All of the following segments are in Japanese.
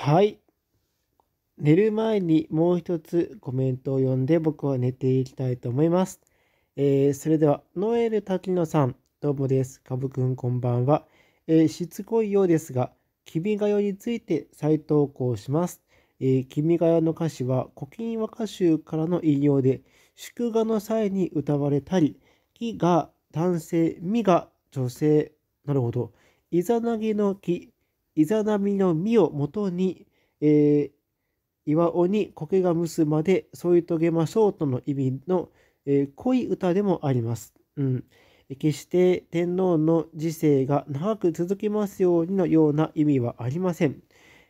はい。寝る前にもう一つコメントを読んで僕は寝ていきたいと思います。えー、それでは、ノエル滝野さん、どうもです。かぶくんこんばんは、えー、しつこいようですが、君が代について再投稿します。えー、君が代の歌詞は古今和歌集からの引用で、祝賀の際に歌われたり、木が男性、身が女性、なるほど。イザナギの木、イザナミの実をもとに、えー、岩尾に苔が蒸すまで添い遂げましょうとの意味の、えー、濃い歌でもあります。うん、決して天皇の時世が長く続きますようにのような意味はありません。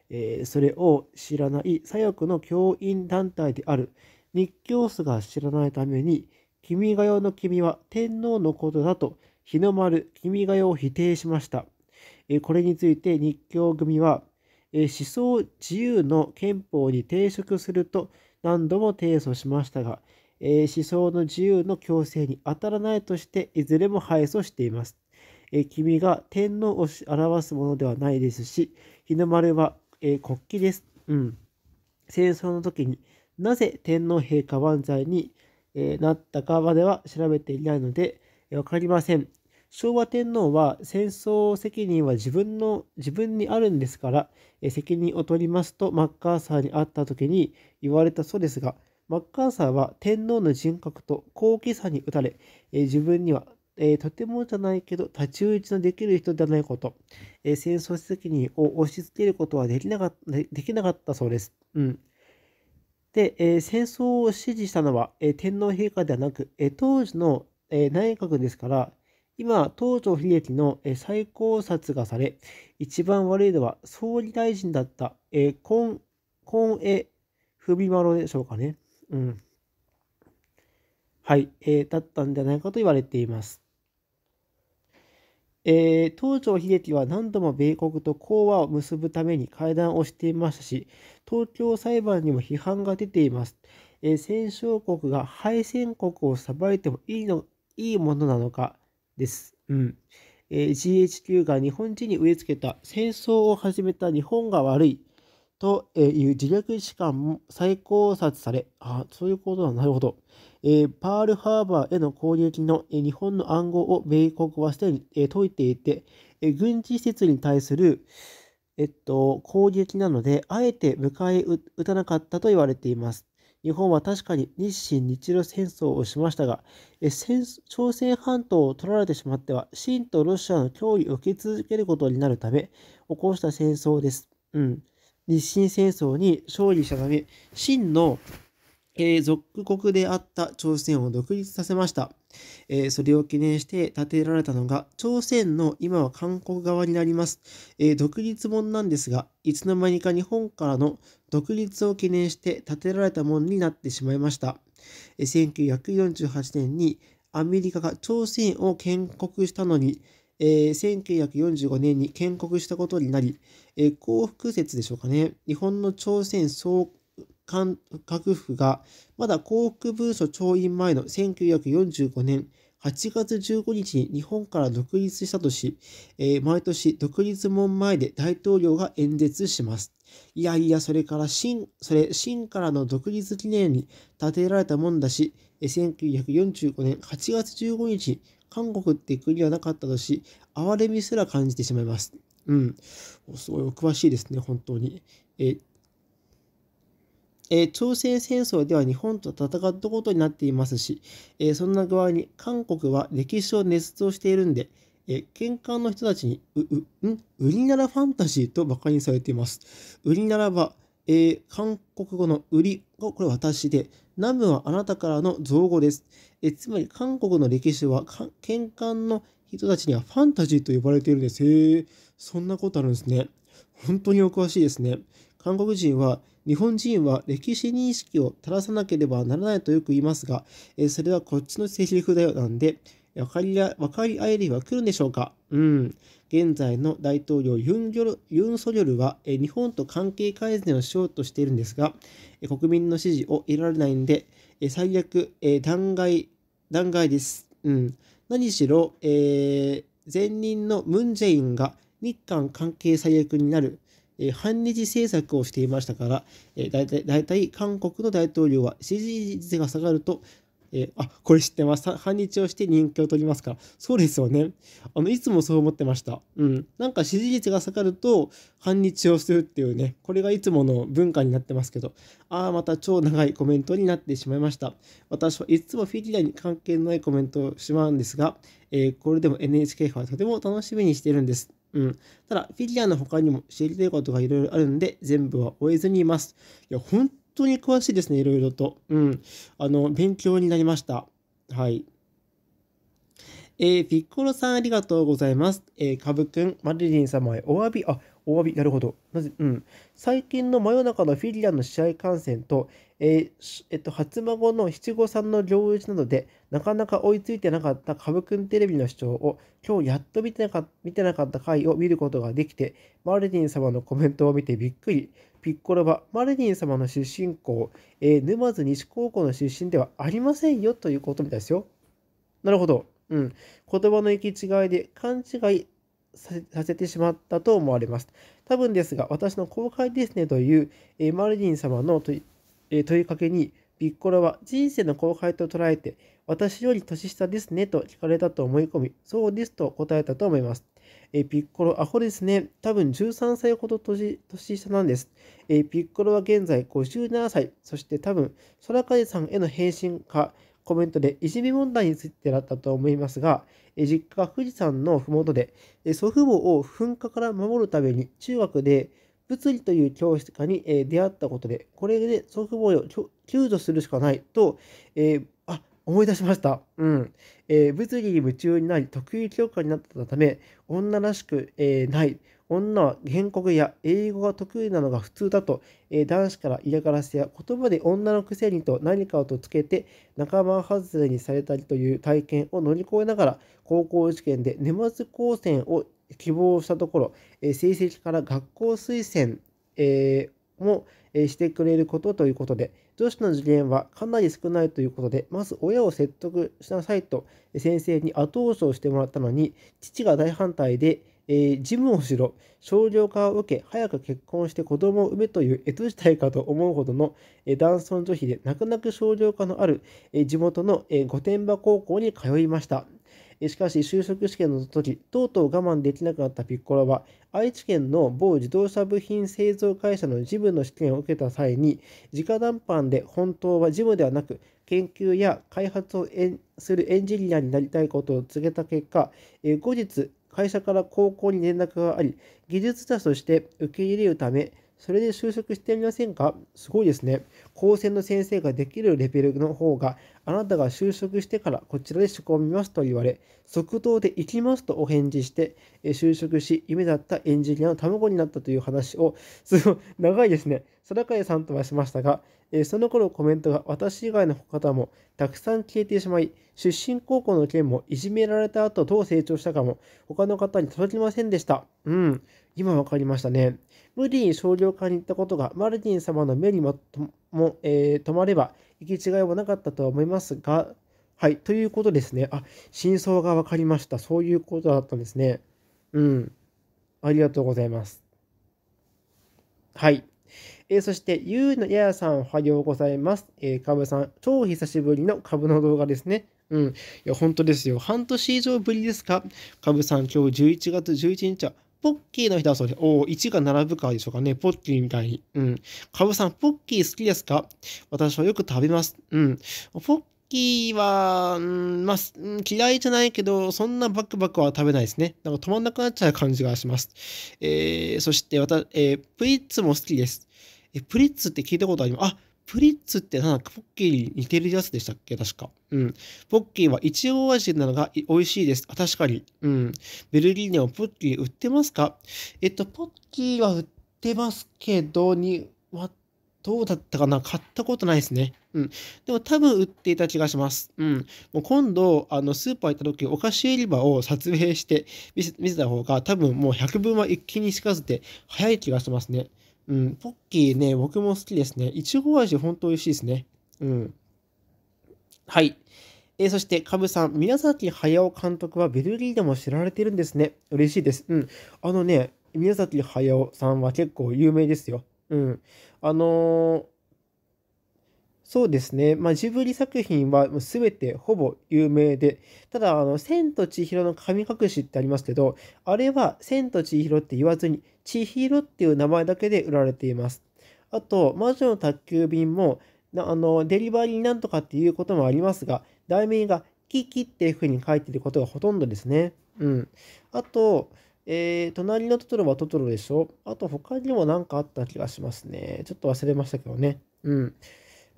えー、それを知らない左翼の教員団体である日教祖が知らないために君が代の君は天皇のことだと日の丸君が代を否定しました。これについて日教組は、思想自由の憲法に抵触すると何度も提訴しましたが、思想の自由の強制に当たらないとしていずれも敗訴しています。君が天皇を表すものではないですし、日の丸は国旗です。うん。戦争の時になぜ天皇陛下万歳になったかまでは調べていないので分かりません。昭和天皇は戦争責任は自分の、自分にあるんですから、え責任を取りますとマッカーサーに会った時に言われたそうですが、マッカーサーは天皇の人格と高貴さに打たれ、え自分にはえー、とてもじゃないけど、太刀打ちのできる人ではないこと、えー、戦争責任を押し付けることはできなかったできなかったそうです。うん、で、えー、戦争を支持したのは、え天皇陛下ではなく、え当時の、え内閣ですから、今、東條悲劇の再考察がされ、一番悪いのは総理大臣だった、えー、コン、コンエ・フビマロでしょうかね。うん。はい、えー、だったんじゃないかと言われています。えー、東條英機は何度も米国と講和を結ぶために会談をしていましたし、東京裁判にも批判が出ています。えー、戦勝国が敗戦国を裁いてもいいのいいものなのか、です。うん。えー、GHQ が日本人に植え付けた戦争を始めた日本が悪いという自虐史観も再考察され、あそういうことだ、なるほど、えー、パールハーバーへの攻撃の、え日本の暗号を米国はすでに、え解いていて、え軍事施設に対する、えっと、攻撃なので、あえて迎え撃たなかったと言われています。日本は確かに日清日露戦争をしましたが、朝鮮半島を取られてしまっては、清とロシアの脅威を受け続けることになるため、起こした戦争です。うん。日清戦争に勝利したため、清の、えー、属国であった朝鮮を独立させました。えー、それを記念して建てられたのが、朝鮮の今は韓国側になります、えー、独立門なんですが、いつの間にか日本からの独立を記念して建てられた門になってしまいました。えー、1948年にアメリカが朝鮮を建国したのに、えー、1945年に建国したことになり、えー、幸福説でしょうかね、日本の朝鮮総官閣府がまだ幸福文書調印前の1945年8月15日に日本から独立したとし、えー、毎年独立門前で大統領が演説します。いやいや、それから新、それ、新からの独立記念に建てられたもんだし、1945年8月15日に韓国って国はなかったとし、哀れみすら感じてしまいます。うん。すごいお詳しいですね、本当に。ええー、朝鮮戦争では日本と戦ったことになっていますし、えー、そんな具合に韓国は歴史を捏造しているんで、え喧嘩の人たちに、う、う、ん売りならファンタジーと馬鹿にされています。売りならば、えー、韓国語の売りがこれ私で、南部はあなたからの造語です。えつまり韓国の歴史は、喧嘩の人たちにはファンタジーと呼ばれているんです。へえ、そんなことあるんですね。本当にお詳しいですね。韓国人は、日本人は歴史認識を正さなければならないとよく言いますが、えそれはこっちのセリフだよなんで、分かり分かり合える日は来るんでしょうかうん。現在の大統領ユンギョルユン・ソギョルはえ日本と関係改善をしようとしているんですが、え国民の支持を得られないんで、え最悪、え断崖、断崖です。うん。何しろ、えー、前任のムン・ジェインが日韓関係最悪になる。え反日政策をしていましたから、えー、だいたい韓国の大統領は支持率が下がるとえー、あ、これ知ってます。反日をして人気を取りますから。そうですよね。あの、いつもそう思ってました。うん。なんか支持率が下がると、反日をするっていうね、これがいつもの文化になってますけど、ああ、また超長いコメントになってしまいました。私はいつもフィギュアに関係のないコメントをしまうんですが、えー、これでも NHK 派はとても楽しみにしているんです。うん。ただ、フィギュアの他にも知りたいことがいろいろあるんで、全部は終えずにいます。いや、本当に詳しいですね、いろいろと。うん。あの、勉強になりました。はい。えー、ピッコロさんありがとうございます。えー、カブくん、マリリン様へお詫び、あ、お詫び、なるほど。なぜ、うん。最近の真夜中のフィギュアの試合観戦と、えー、えっと、初孫の七五三の行事などで、なかなか追いついてなかったカブくんテレビの視聴を、今日やっと見てなか見てなかった回を見ることができて、マルディン様のコメントを見てびっくり。ピッコロはマディン様の出身校、えー、沼津西高校の出身ではありませんよということみたいですよ。なるほど。うん。言葉の行き違いで勘違いさせてしまったと思われます。多分ですが、私の後輩ですねという、えー、マディン様の問い,、えー、問いかけに、ピッコロは人生の後輩と捉えて、私より年下ですねと聞かれたと思い込み、そうですと答えたと思います。えピッコロ、アホですね。多分13歳ほど年下なんです。えピッコロは現在57歳。そして多分、空海さんへの返信か、コメントでいじめ問題についてだったと思いますが、実家は富士山の麓で、祖父母を噴火から守るために中学で物理という教室家に出会ったことで、これで祖父母を救助するしかないと、えー思い出しました。うん。えー、物理に夢中になり、得意教科になったため、女らしく、えー、ない。女は原告や英語が得意なのが普通だと、えー、男子から嫌がらせや言葉で女のくせにと何かをとつけて仲間外れにされたりという体験を乗り越えながら高校受験で沼津高専を希望したところ、えー、成績から学校推薦、えー、も、えしてくれることということで、女子の次元はかなり少ないということで、まず親を説得しなさいと先生に後押しをしてもらったのに、父が大反対で、えー、事務をしろ、商業化を受け、早く結婚して子供を産めという江戸時代かと思うほどの、えー、男尊女卑で、泣く泣く商業化のある、えー、地元の、え御殿場高校に通いました。しかし、就職試験の時、とうとう我慢できなくなったピッコロは、愛知県の某自動車部品製造会社の事務の試験を受けた際に、直談判で本当は事務ではなく、研究や開発をするエンジニアになりたいことを告げた結果、え後日、会社から高校に連絡があり、技術者として受け入れるため、それで就職してみませんかすごいですね。高専の先生ができるレベルの方があなたが就職してからこちらで仕を見ますと言われ、即答で行きますとお返事して、え就職し、夢だったエンジニアの卵になったという話を、すごい、長いですね。空海さんとはしましたが、えその頃コメントが私以外の方もたくさん消えてしまい、出身高校の件もいじめられた後どう成長したかも他の方に届きませんでした。うん、今わかりましたね。無理に商業化に行ったことがマルティン様の目にもとも、えー、止まれば行き違いはなかったとは思いますが、はい、ということですね。あ、真相が分かりました。そういうことだったんですね。うん。ありがとうございます。はい。えー、そして、ゆうのややさん、おはようございます。えー、かぶさん、超久しぶりのかぶの動画ですね。うん。いや、本当ですよ。半年以上ぶりですかかぶさん、今日11月11日は、ポッキーの人はそれ、おお、1が並ぶかでしょうかね。ポッキーみたいに。うん。かぶさん、ポッキー好きですか私はよく食べます。うん。ポッキーは、うん、まあ、嫌いじゃないけど、そんなバクバクは食べないですね。なんか止まんなくなっちゃう感じがします。えー、そして、私、えー、プリッツも好きです。え、プリッツって聞いたことあります。あ、プリッツってなんかポッキーに似てるやつでしたっけ確か。うん。ポッキーはイチゴ味なのが美味しいです。あ、確かに。うん。ベルギーニャをポッキー売ってますかえっと、ポッキーは売ってますけど、には、どうだったかな買ったことないですね。うん。でも多分売っていた気がします。うん。もう今度、あの、スーパー行った時、お菓子売り場を撮影して見せた方が、多分もう100分は一気にしかずて早い気がしますね。うん、ポッキーね、僕も好きですね。いちご味、本当美味しいですね。うん。はい。えー、そして、カブさん、宮崎駿監督はベルギーでも知られてるんですね。嬉しいです。うん。あのね、宮崎駿さんは結構有名ですよ。うん。あのーそうですね、まあ、ジブリ作品は全てほぼ有名で、ただ、あの、千と千尋の神隠しってありますけど、あれは千と千尋って言わずに、千尋っていう名前だけで売られています。あと、魔女の宅急便も、あのデリバリーなんとかっていうこともありますが、題名がキキっていう風に書いてることがほとんどですね。うん。あと、えー、隣のトトロはトトロでしょあと他にも何かあった気がしますね。ちょっと忘れましたけどね。うん。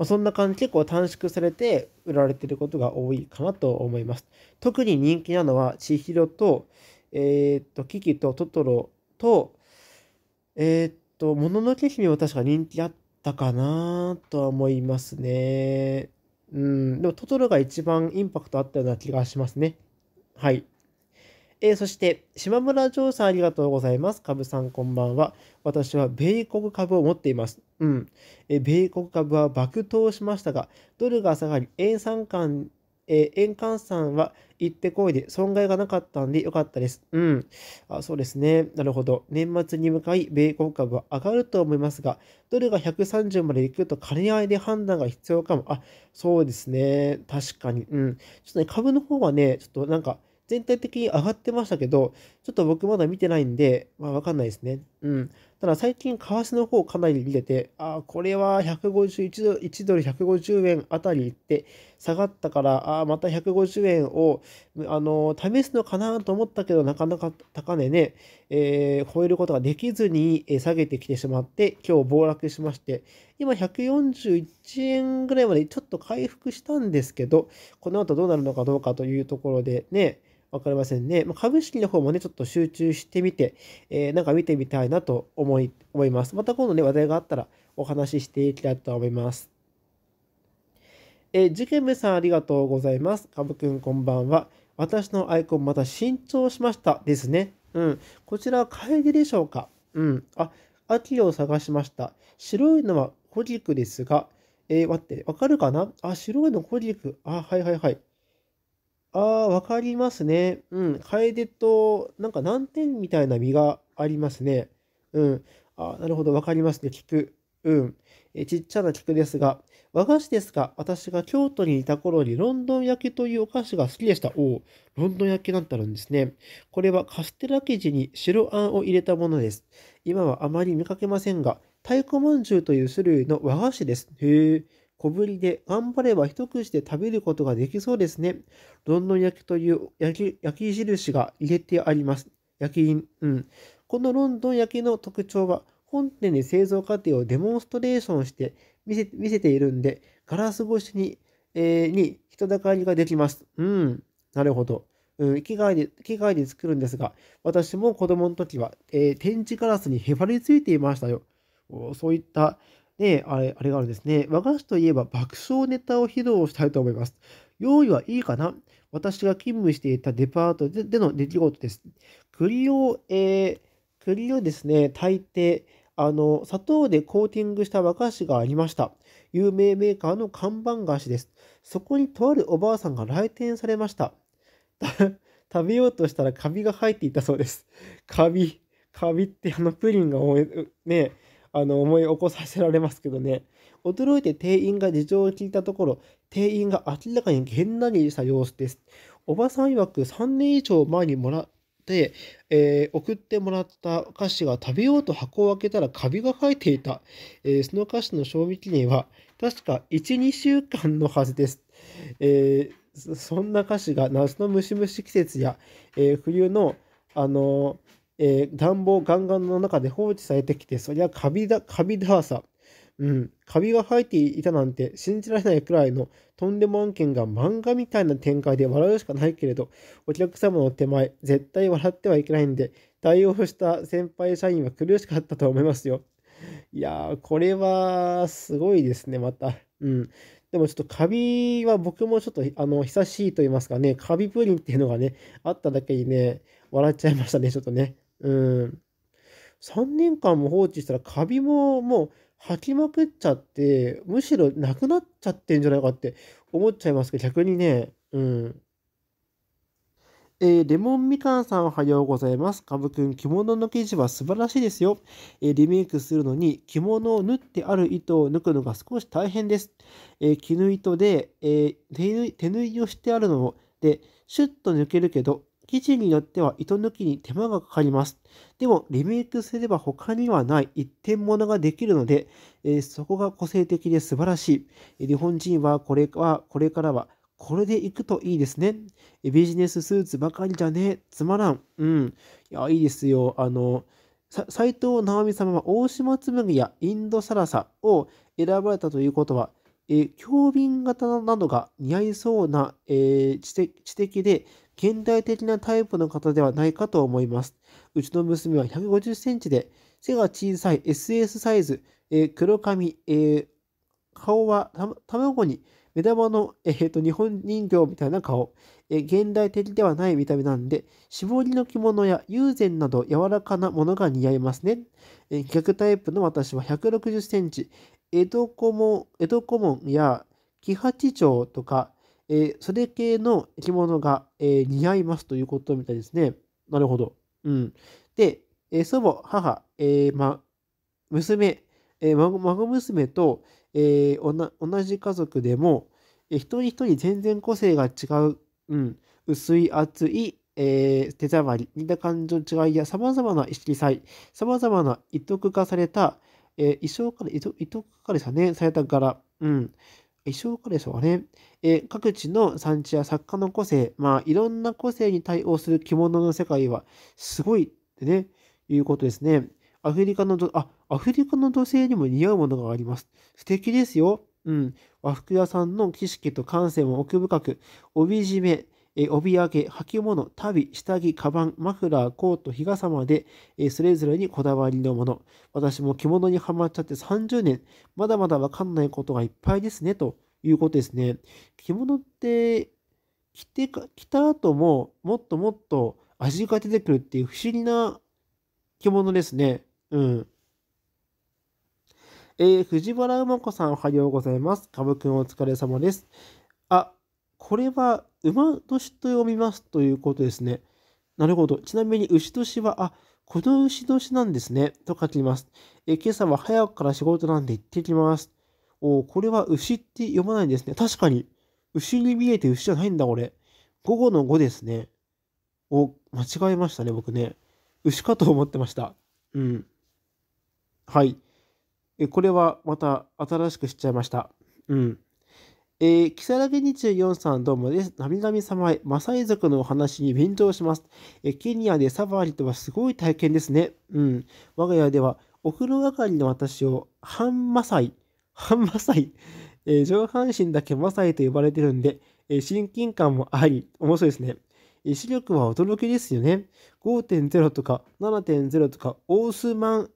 まあ、そんな感じ結構短縮されて売られてることが多いかなと思います。特に人気なのは、千尋と、えー、っと、キキとトトロと、えー、っと、もののけ姫も確か人気あったかなとは思いますね。うん、でもトトロが一番インパクトあったような気がしますね。はい。えー、そして、島村調査ありがとうございます。株さんこんばんは。私は米国株を持っています。うん。えー、米国株は爆投しましたが、ドルが下がり、円三冠えー、円換算は行ってこいで損害がなかったんで良かったです。うん。あそうですね。なるほど。年末に向かい、米国株は上がると思いますが、ドルが130まで行くと金合いで判断が必要かも。あ、そうですね。確かに。うん。ちょっとね、株の方はね、ちょっとなんか、全体的に上がってましたけど、ちょっと僕まだ見てないんで、まあわかんないですね。うん。ただ最近、為替の方かなり見てて、ああ、これは151ドル、1ドル150円あたりって下がったから、ああ、また150円を、あのー、試すのかなと思ったけど、なかなか高値ね、えー、超えることができずに下げてきてしまって、今日暴落しまして、今141円ぐらいまでちょっと回復したんですけど、この後どうなるのかどうかというところでね、分かりませんね。まあ、株式の方もね、ちょっと集中してみて、えー、なんか見てみたいなと思い思います。また今度ね、話題があったらお話ししていきたいと思います。えー、ジケムさんありがとうございます。カぶくんこんばんは。私のアイコンまた新調しましたですね。うん。こちら、カエデでしょうかうん。あ、秋を探しました。白いのは小菊ですが、えー、待って、わかるかなあ、白いの小菊。あ、はいはいはい。ああ、わかりますね。うん。楓と、なんか難点みたいな実がありますね。うん。あなるほど。わかりますね。菊。うん。えちっちゃな菊ですが、和菓子ですが、私が京都にいた頃にロンドン焼きというお菓子が好きでした。おお、ロンドン焼きなんてあるんですね。これはカステラ生地に白あんを入れたものです。今はあまり見かけませんが、太鼓まんじゅうという種類の和菓子です。へえ。小ぶりで頑張れば一口で食べることができそうですね。どんどん焼きという焼き焼き印が入れてあります。焼き印、うん。このロンドン焼きの特徴は、本店で製造過程をデモンストレーションして見せ見せているんで、ガラス越しに,、えー、に人だかりができます。うん、なるほど。うん、機械で、機械で作るんですが、私も子供の時は、えー、展示ガラスにへばりついていましたよ。そういったで、あれ、あれがあるんですね。和菓子といえば爆笑ネタを披露したいと思います。用意はいいかな私が勤務していたデパートでの出来事です。栗を、えー、栗をですね、炊いて、あの、砂糖でコーティングした和菓子がありました。有名メーカーの看板菓子です。そこにとあるおばあさんが来店されました。食べようとしたらカビが生えていたそうです。カビ、カビってあのプリンがね、あの思い起こさせられますけどね驚いて店員が事情を聞いたところ店員が明らかにげんなりした様子ですおばさん曰く3年以上前にもらっえー、送ってもらったお菓子が食べようと箱を開けたらカビが生えていた、えー、その菓子の賞味期限は確か12週間のはずです、えー、そんな菓子が夏のムシムシ季節や、え冬のあのえー、暖房ガンガンの中で放置されてきて、そりゃカビだ、カビださ。うん、カビが生えていたなんて信じられないくらいのとんでも案件が漫画みたいな展開で笑うしかないけれど、お客様の手前、絶対笑ってはいけないんで、対応した先輩社員は苦しかったと思いますよ。いやー、これはすごいですね、また。うん。でもちょっとカビは僕もちょっとあの久しいと言いますかね、カビプリンっていうのがね、あっただけにね、笑っちゃいましたね、ちょっとね。うん。3年間も放置したらカビももう吐きまくっちゃって、むしろなくなっちゃってんじゃないかって思っちゃいますけど、逆にね、うん。えー、レモンみかんさんおはようございます。かぶくん、着物の生地は素晴らしいですよ。えー、リメイクするのに着物を縫ってある糸を抜くのが少し大変です。えー、絹糸で、え手縫いをしてあるので、シュッと抜けるけど、生地によっては糸抜きに手間がかかります。でも、リメイクすれば他にはない一点物ができるので、えー、そこが個性的で素晴らしい。日本人はこれはこれからはこれで行くといいですね。ビジネススーツばかりじゃねえ。つまらん。うん。いや、いいですよ。あの、斎藤直美様は大島紬やインドサラサを選ばれたということは、えー、教型などが似合いそうな、えー、知的で現代的なタイプの方ではないかと思います。うちの娘は150センチで、背が小さい SS サイズ、えー、黒髪、えー、顔は卵に目玉の、えー、と日本人形みたいな顔、え現代的ではない見た目なんで、絞りの着物や友禅など柔らかなものが似合いますね。え逆タイプの私は160センチ、江戸小江戸小門や木八町とか、えー、それ系の着物が、えー、似合いますということみたいですね。なるほど。うん。で、えー、祖母、母、えー、ま、娘、えー、孫孫娘と、えー、同じ家族でも、えー、一人一人全然個性が違う、うん、薄い、厚い、えー、手触り、似た感情違いや様々な色彩、様々な一徳化された、えー、衣装から、一徳化ですね、された柄、うん、衣装からでしょうかね、え各地の産地や作家の個性、まあ、いろんな個性に対応する着物の世界はすごいってね、いうことですね。アフリカのど、あ、アフリカの女性にも似合うものがあります。素敵ですよ。うん。和服屋さんの知識と感性も奥深く、帯締め、え帯揚げ、履物、足袋、下着、カバン、マフラー、コート、日傘まで、えそれぞれにこだわりのもの。私も着物にはまっちゃって30年、まだまだわかんないことがいっぱいですね、と。いうことですね。着物って着てか、着た後ももっともっと味が出てくるっていう不思議な着物ですね。うん。えー、藤原馬子さんおはようございます。かぶくんお疲れ様です。あ、これは馬年と読みますということですね。なるほど。ちなみに牛年は、あ、この牛年なんですね。と書きます。え今朝は早くから仕事なんで行ってきます。おこれは牛って読まないんですね。確かに。牛に見えて牛じゃないんだ、これ。午後の5ですね。お、間違えましたね、僕ね。牛かと思ってました。うん。はい。え、これはまた新しく知っちゃいました。うん。えー、木更木24さんどうもです。なみなみ様へ、マサイ族のお話に便乗します。え、ケニアでサファリとはすごい体験ですね。うん。我が家では、お風呂係の私を、半マサイ、半マサイ、えー、上半身だけマサイと呼ばれてるんで、えー、親近感もあり、面白いですね。えー、視力は驚きですよね。5.0とか7.0とか、オースマン、ん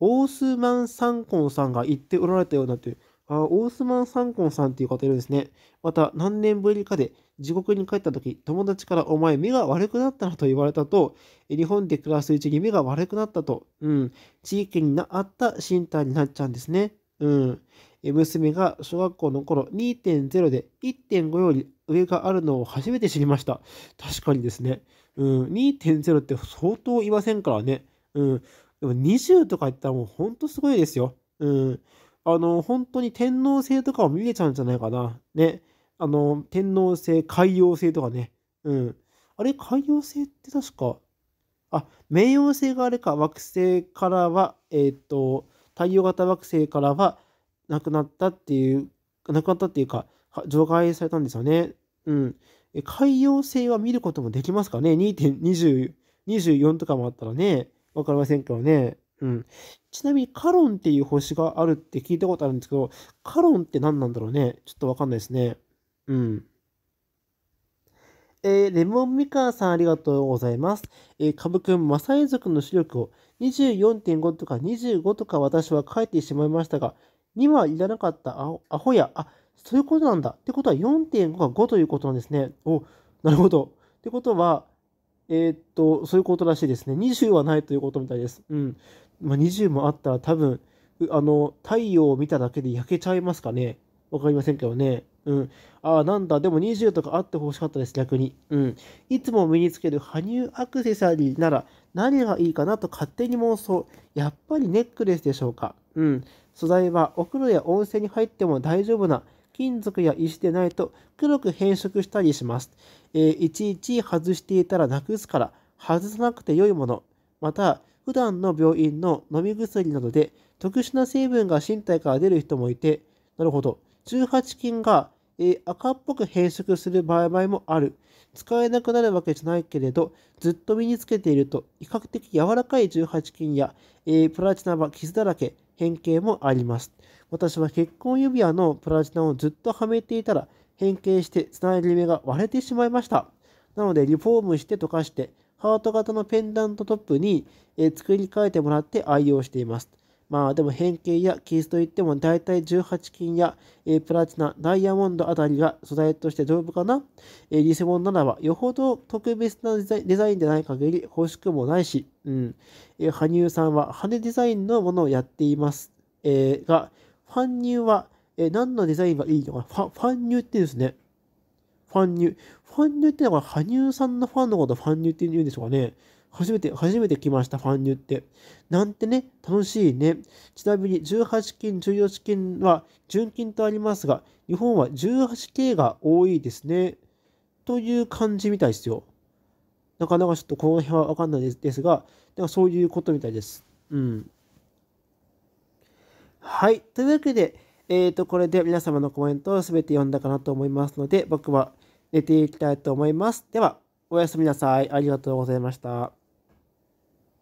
オースマン・サンコンさんが言っておられたようなという、あオースマン・サンコンさんという方いるんですね。また、何年ぶりかで地獄に帰った時、友達からお前目が悪くなったなと言われたと、日本で暮らすうちに目が悪くなったと、うん、地域になあった身体になっちゃうんですね。うん。娘が小学校の頃2.0で1.5より上があるのを初めて知りました。確かにですね。うん、2.0って相当言いませんからね。うん。でも20とか言ったらもうほんとすごいですよ。うん。あの、本当に天皇制とかを見れちゃうんじゃないかな。ね。あの、天皇制、海洋制とかね。うん。あれ、海洋制って確か、あ、冥王星があれか、惑星からは、えっ、ー、と、太陽型惑星からはなくなったっていう、なくなったっていうか、除外されたんですよね。うん。海洋星は見ることもできますかね ?2.24 とかもあったらね、わかりませんけどね。うん。ちなみにカロンっていう星があるって聞いたことあるんですけど、カロンって何なんだろうね。ちょっとわかんないですね。うん。えー、レモンミカーさんありがとうございます。えー、かぶくマサイ族の視力を24.5とか25とか私は書いてしまいましたが、2はいらなかったアホや、あ、そういうことなんだ。ってことは4.5が5ということなんですね。お、なるほど。ってことは、えー、っと、そういうことらしいですね。20はないということみたいです。うん。まあ、20もあったら多分、あの、太陽を見ただけで焼けちゃいますかね。分かりませんけどね。うん。ああ、なんだ、でも20とかあってほしかったです、逆に。うん。いつも身につける羽生アクセサリーなら何がいいかなと勝手に妄想。やっぱりネックレスでしょうか。うん。素材はお風呂や温泉に入っても大丈夫な金属や石でないと黒く変色したりします。えー、いちいち外していたらなくすから、外さなくて良いもの。また、普段の病院の飲み薬などで特殊な成分が身体から出る人もいて、なるほど。18金が、えー、赤っぽく変色する場合もある。使えなくなるわけじゃないけれど、ずっと身につけていると、比較的柔らかい18金や、えー、プラチナは傷だらけ、変形もあります。私は結婚指輪のプラチナをずっとはめていたら、変形して繋いで目が割れてしまいました。なので、リフォームして溶かして、ハート型のペンダントトップに、えー、作り変えてもらって愛用しています。まあでも変形やキスといっても大体18金や、えプラチナ、ダイヤモンドあたりが素材として丈夫かな、え偽物ならばよほど特別なデザインでない限り欲しくもないし、うん。え羽生さんは羽デザインのものをやっています。えー、が、ファン入は、え何のデザインがいいのかファ、ファン入ってですね。ファン入。ファン入ってのは羽生さんのファンのことファン入って言うんでしょうかね。初めて、初めて来ました、ファンニュって。なんてね、楽しいね。ちなみに18金、14金は純金とありますが、日本は 18K が多いですね。という感じみたいですよ。なかなかちょっとこの辺はわかんないですが、なんそういうことみたいです。うん。はい。というわけで、えっ、ー、と、これで皆様のコメントを全て読んだかなと思いますので、僕は寝ていきたいと思います。では、おやすみなさい。ありがとうございました。